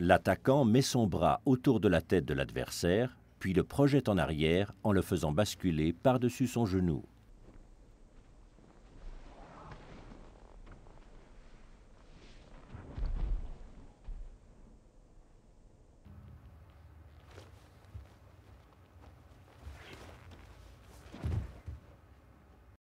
L'attaquant met son bras autour de la tête de l'adversaire, puis le projette en arrière en le faisant basculer par-dessus son genou.